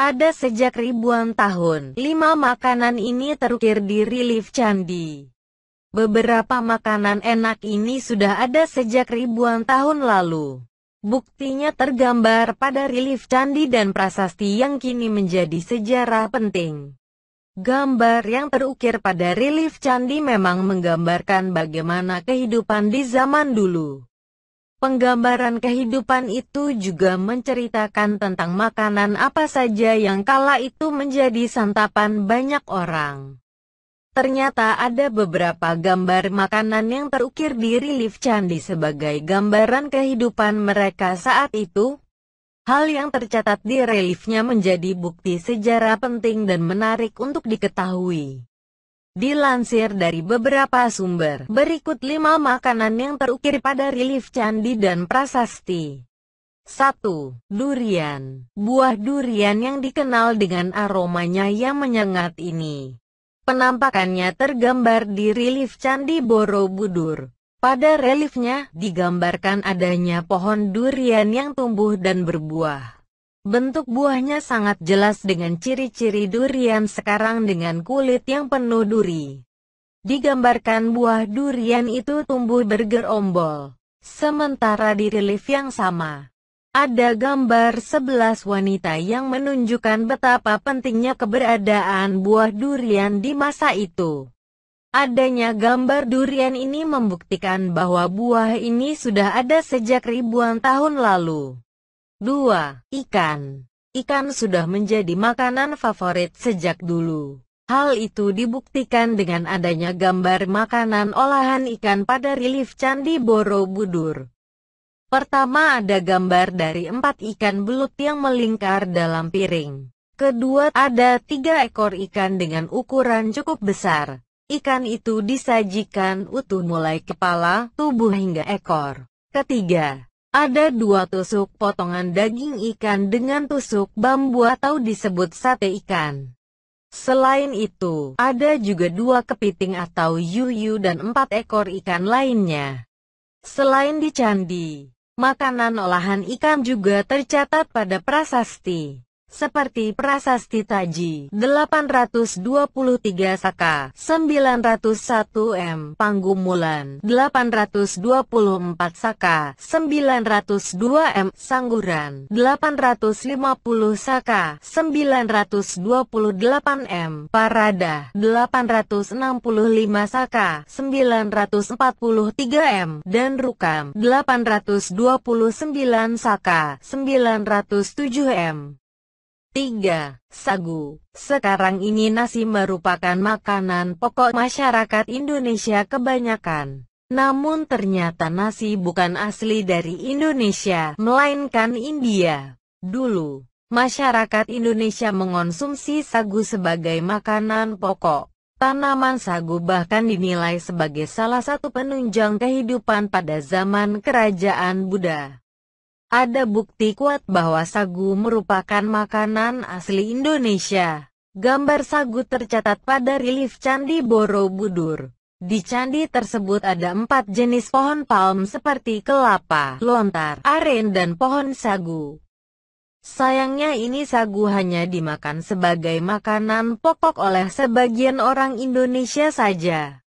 Ada sejak ribuan tahun, lima makanan ini terukir di relief candi. Beberapa makanan enak ini sudah ada sejak ribuan tahun lalu. Buktinya tergambar pada relief candi dan prasasti yang kini menjadi sejarah penting. Gambar yang terukir pada relief candi memang menggambarkan bagaimana kehidupan di zaman dulu. Penggambaran kehidupan itu juga menceritakan tentang makanan apa saja yang kala itu menjadi santapan banyak orang. Ternyata ada beberapa gambar makanan yang terukir di relief candi sebagai gambaran kehidupan mereka saat itu. Hal yang tercatat di reliefnya menjadi bukti sejarah penting dan menarik untuk diketahui. Dilansir dari beberapa sumber, berikut 5 makanan yang terukir pada relief candi dan prasasti. 1. Durian Buah durian yang dikenal dengan aromanya yang menyengat ini. Penampakannya tergambar di relief Candi Borobudur. Pada reliefnya, digambarkan adanya pohon durian yang tumbuh dan berbuah. Bentuk buahnya sangat jelas dengan ciri-ciri durian sekarang dengan kulit yang penuh duri. Digambarkan buah durian itu tumbuh bergerombol. Sementara di relief yang sama, ada gambar 11 wanita yang menunjukkan betapa pentingnya keberadaan buah durian di masa itu. Adanya gambar durian ini membuktikan bahwa buah ini sudah ada sejak ribuan tahun lalu. 2. Ikan Ikan sudah menjadi makanan favorit sejak dulu. Hal itu dibuktikan dengan adanya gambar makanan olahan ikan pada relief Candi Borobudur. Pertama ada gambar dari empat ikan belut yang melingkar dalam piring. Kedua ada tiga ekor ikan dengan ukuran cukup besar. Ikan itu disajikan utuh mulai kepala, tubuh hingga ekor. Ketiga, ada dua tusuk potongan daging ikan dengan tusuk bambu atau disebut sate ikan. Selain itu, ada juga dua kepiting atau yuyu dan empat ekor ikan lainnya. Selain di candi, makanan olahan ikan juga tercatat pada prasasti seperti Prasasti Taji 823 Saka 901 M Panggumulan 824 Saka 902 M Sangguran 850 Saka 928 M Parada 865 Saka 943 M dan Rukam 829 Saka 907 M 3. Sagu Sekarang ini nasi merupakan makanan pokok masyarakat Indonesia kebanyakan. Namun ternyata nasi bukan asli dari Indonesia, melainkan India. Dulu, masyarakat Indonesia mengonsumsi sagu sebagai makanan pokok. Tanaman sagu bahkan dinilai sebagai salah satu penunjang kehidupan pada zaman kerajaan Buddha. Ada bukti kuat bahwa sagu merupakan makanan asli Indonesia. Gambar sagu tercatat pada relief Candi Borobudur. Di candi tersebut ada empat jenis pohon palm seperti kelapa, lontar, aren dan pohon sagu. Sayangnya ini sagu hanya dimakan sebagai makanan pokok oleh sebagian orang Indonesia saja.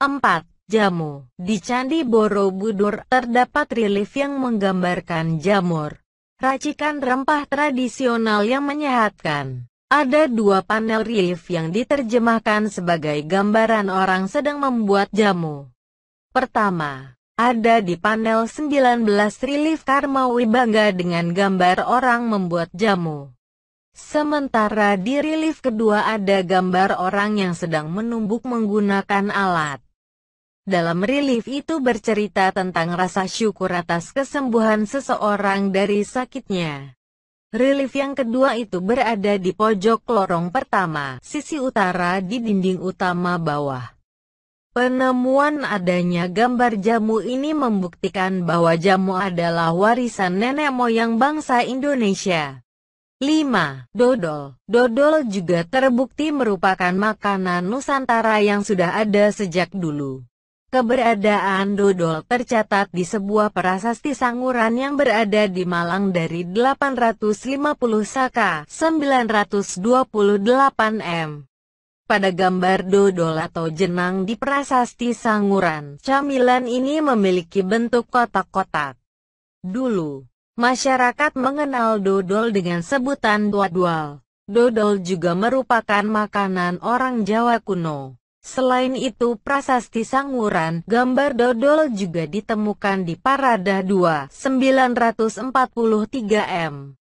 4 jamu. Di Candi Borobudur terdapat relief yang menggambarkan jamur, racikan rempah tradisional yang menyehatkan. Ada dua panel relief yang diterjemahkan sebagai gambaran orang sedang membuat jamu. Pertama, ada di panel 19 relief Karmawi bangga dengan gambar orang membuat jamu. Sementara di relief kedua ada gambar orang yang sedang menumbuk menggunakan alat dalam relief itu bercerita tentang rasa syukur atas kesembuhan seseorang dari sakitnya. Relief yang kedua itu berada di pojok lorong pertama, sisi utara di dinding utama bawah. Penemuan adanya gambar jamu ini membuktikan bahwa jamu adalah warisan nenek moyang bangsa Indonesia. 5. Dodol Dodol juga terbukti merupakan makanan Nusantara yang sudah ada sejak dulu. Keberadaan dodol tercatat di sebuah prasasti Sanguran yang berada di Malang dari 850 Saka 928 M. Pada gambar dodol atau jenang di prasasti Sanguran, camilan ini memiliki bentuk kotak-kotak. Dulu, masyarakat mengenal dodol dengan sebutan dua-dual. Dodol juga merupakan makanan orang Jawa kuno. Selain itu prasasti Sanguran, gambar dodol juga ditemukan di Parada 2, 943 M.